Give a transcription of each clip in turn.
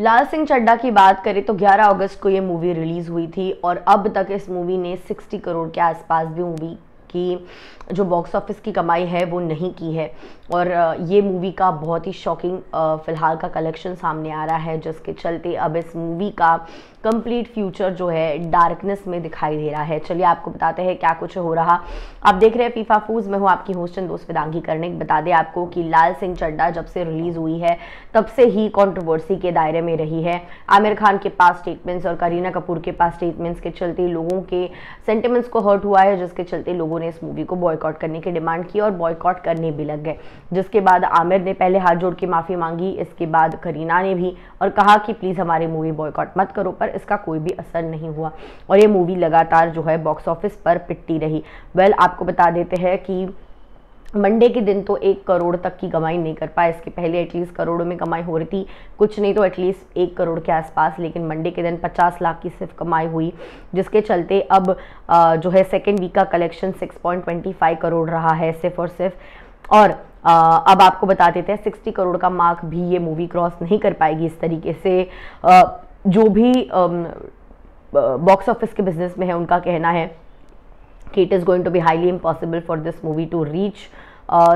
लाल सिंह चड्डा की बात करें तो 11 अगस्त को ये मूवी रिलीज़ हुई थी और अब तक इस मूवी ने 60 करोड़ के आसपास भी मूवी की जो बॉक्स ऑफिस की कमाई है वो नहीं की है और ये मूवी का बहुत ही शॉकिंग फ़िलहाल का कलेक्शन सामने आ रहा है जिसके चलते अब इस मूवी का कंप्लीट फ्यूचर जो है डार्कनेस में दिखाई दे रहा है चलिए आपको बताते हैं क्या कुछ हो रहा आप देख रहे हैं फीफा फूज मैं हूँ आपकी एंड दोस्त विदांगी करने बता दें आपको कि लाल सिंह चड्डा जब से रिलीज़ हुई है तब से ही कॉन्ट्रोवर्सी के दायरे में रही है आमिर खान के पास स्टेटमेंट्स और करीना कपूर के पास स्टेटमेंट्स के चलते लोगों के सेंटिमेंट्स को हर्ट हुआ है जिसके चलते लोगों ने ने इस मूवी को बॉयकॉट करने की डिमांड की और बॉयकॉट करने भी लग गए जिसके बाद आमिर ने पहले हाथ जोड़ के माफ़ी मांगी इसके बाद करीना ने भी और कहा कि प्लीज़ हमारी मूवी बॉयकॉट मत करो पर इसका कोई भी असर नहीं हुआ और ये मूवी लगातार जो है बॉक्स ऑफिस पर पिटती रही वेल आपको बता देते हैं कि मंडे के दिन तो एक करोड़ तक की कमाई नहीं कर पाए इसके पहले एटलीस्ट करोड़ों में कमाई हो रही थी कुछ नहीं तो एटलीस्ट एक करोड़ के आसपास लेकिन मंडे के दिन 50 लाख की सिर्फ कमाई हुई जिसके चलते अब जो है सेकेंड वीक का कलेक्शन 6.25 करोड़ रहा है सिर्फ और सिर्फ और अब आपको बता देते हैं सिक्सटी करोड़ का मार्क भी ये मूवी क्रॉस नहीं कर पाएगी इस तरीके से जो भी बॉक्स ऑफिस के बिजनेस में है उनका कहना है it is going to be highly impossible for this movie to reach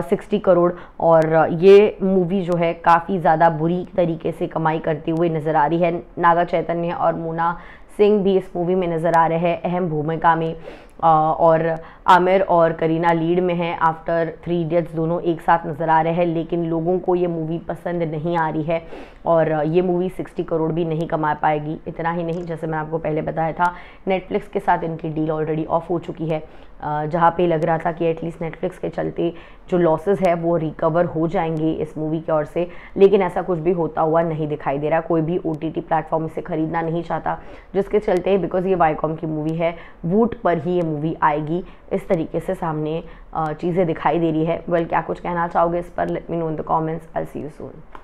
sixty crore और uh, ये मूवी जो है काफ़ी ज़्यादा बुरी तरीके से कमाई करती हुई नज़र आ रही है नागा चैतन्य और मोना सिंह भी इस मूवी में नज़र आ रहे हैं अहम भूमिका में और आमिर और करीना लीड में हैं आफ्टर थ्री इडियट्स दोनों एक साथ नज़र आ रहे हैं लेकिन लोगों को ये मूवी पसंद नहीं आ रही है और ये मूवी 60 करोड़ भी नहीं कमा पाएगी इतना ही नहीं जैसे मैंने आपको पहले बताया था नेटफ्लिक्स के साथ इनकी डील ऑलरेडी ऑफ हो चुकी है जहाँ पे लग रहा था कि एटलीस्ट नेटफ्लिक्स के चलते जो लॉसेस है वो रिकवर हो जाएंगे इस मूवी की ओर से लेकिन ऐसा कुछ भी होता हुआ नहीं दिखाई दे रहा कोई भी ओ टी प्लेटफॉर्म इसे ख़रीदना नहीं चाहता जिसके चलते बिकॉज़ ये वाईकॉम की मूवी है वूट पर ही ये मूवी आएगी इस तरीके से सामने चीज़ें दिखाई दे रही है वेल well, क्या कुछ कहना चाहोगे इस पर let me know in the comments I see you soon